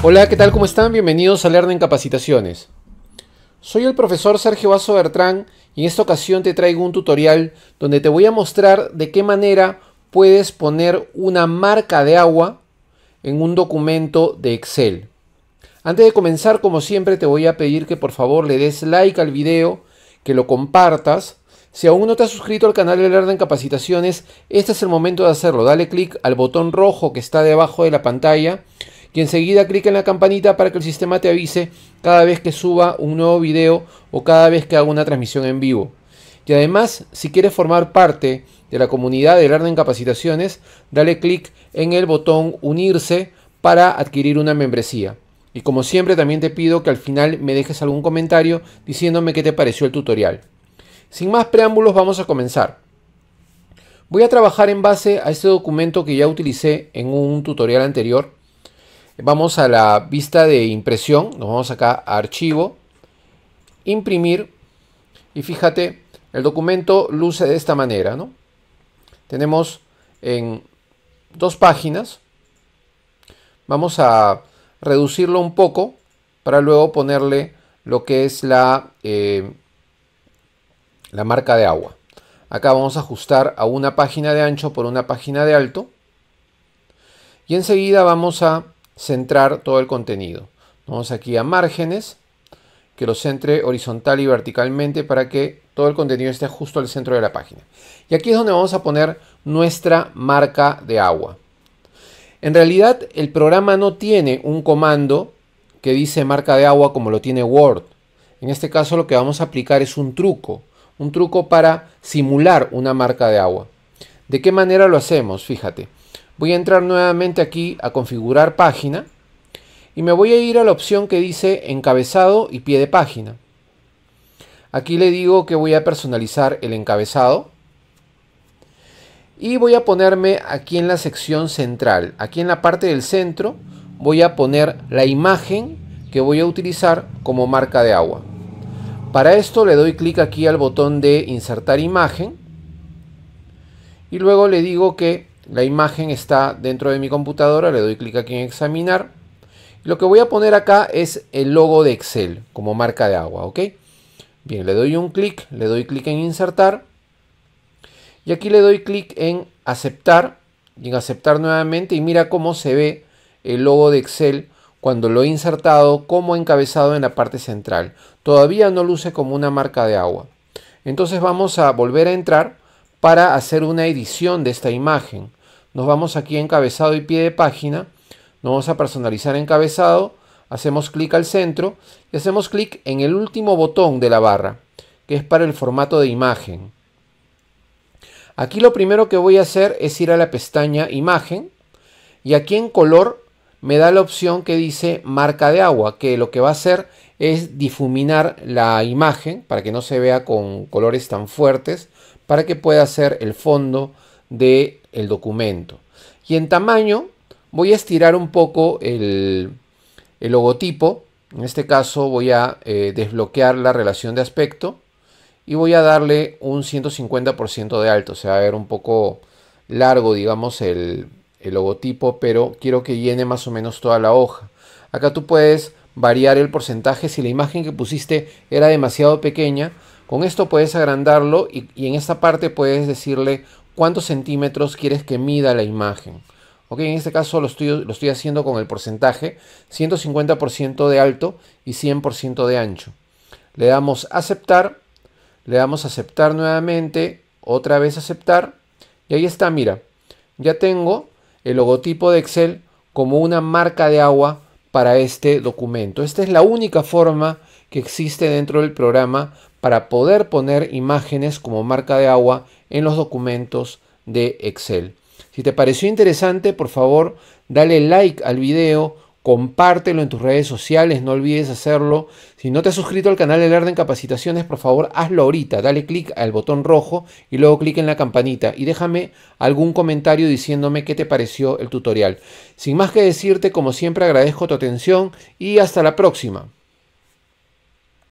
Hola, ¿qué tal? ¿Cómo están? Bienvenidos a Learn en Capacitaciones. Soy el profesor Sergio Vaso Bertrán y en esta ocasión te traigo un tutorial donde te voy a mostrar de qué manera puedes poner una marca de agua en un documento de Excel. Antes de comenzar, como siempre, te voy a pedir que por favor le des like al video, que lo compartas. Si aún no te has suscrito al canal de Learn en Capacitaciones, este es el momento de hacerlo. Dale clic al botón rojo que está debajo de la pantalla y enseguida clic en la campanita para que el sistema te avise cada vez que suba un nuevo video o cada vez que haga una transmisión en vivo. Y además, si quieres formar parte de la comunidad de en Capacitaciones, dale clic en el botón unirse para adquirir una membresía. Y como siempre también te pido que al final me dejes algún comentario diciéndome qué te pareció el tutorial. Sin más preámbulos vamos a comenzar. Voy a trabajar en base a este documento que ya utilicé en un tutorial anterior Vamos a la vista de impresión, nos vamos acá a archivo, imprimir y fíjate, el documento luce de esta manera, ¿no? Tenemos en dos páginas, vamos a reducirlo un poco para luego ponerle lo que es la, eh, la marca de agua. Acá vamos a ajustar a una página de ancho por una página de alto. Y enseguida vamos a centrar todo el contenido. Vamos aquí a márgenes, que lo centre horizontal y verticalmente para que todo el contenido esté justo al centro de la página. Y aquí es donde vamos a poner nuestra marca de agua. En realidad el programa no tiene un comando que dice marca de agua como lo tiene Word. En este caso lo que vamos a aplicar es un truco, un truco para simular una marca de agua. ¿De qué manera lo hacemos? Fíjate, Voy a entrar nuevamente aquí a configurar página y me voy a ir a la opción que dice encabezado y pie de página. Aquí le digo que voy a personalizar el encabezado. Y voy a ponerme aquí en la sección central. Aquí en la parte del centro voy a poner la imagen que voy a utilizar como marca de agua. Para esto le doy clic aquí al botón de insertar imagen. Y luego le digo que la imagen está dentro de mi computadora, le doy clic aquí en examinar. Lo que voy a poner acá es el logo de Excel como marca de agua, ¿ok? Bien, le doy un clic, le doy clic en insertar. Y aquí le doy clic en aceptar y en aceptar nuevamente y mira cómo se ve el logo de Excel cuando lo he insertado como encabezado en la parte central. Todavía no luce como una marca de agua. Entonces vamos a volver a entrar para hacer una edición de esta imagen nos vamos aquí a encabezado y pie de página, nos vamos a personalizar encabezado, hacemos clic al centro y hacemos clic en el último botón de la barra, que es para el formato de imagen. Aquí lo primero que voy a hacer es ir a la pestaña imagen y aquí en color me da la opción que dice marca de agua, que lo que va a hacer es difuminar la imagen para que no se vea con colores tan fuertes, para que pueda ser el fondo de el documento. Y en tamaño voy a estirar un poco el, logotipo. En este caso voy a eh, desbloquear la relación de aspecto y voy a darle un 150% de alto. O sea, va a ver un poco largo, digamos, el, logotipo, pero quiero que llene más o menos toda la hoja. Acá tú puedes variar el porcentaje si la imagen que pusiste era demasiado pequeña. Con esto puedes agrandarlo y, en esta parte puedes decirle cuántos centímetros quieres que mida la imagen. ¿Ok? En este caso lo estoy, lo estoy haciendo con el porcentaje 150% de alto y 100% de ancho. Le damos aceptar, le damos aceptar nuevamente, otra vez aceptar y ahí está, mira, ya tengo el logotipo de Excel como una marca de agua para este documento. Esta es la única forma que existe dentro del programa para poder poner imágenes como marca de agua en los documentos de Excel. Si te pareció interesante, por favor, dale like al video, compártelo en tus redes sociales, no olvides hacerlo. Si no te has suscrito al canal de Learn en Capacitaciones, por favor, hazlo ahorita. Dale clic al botón rojo y luego clic en la campanita y déjame algún comentario diciéndome qué te pareció el tutorial. Sin más que decirte, como siempre agradezco tu atención y hasta la próxima.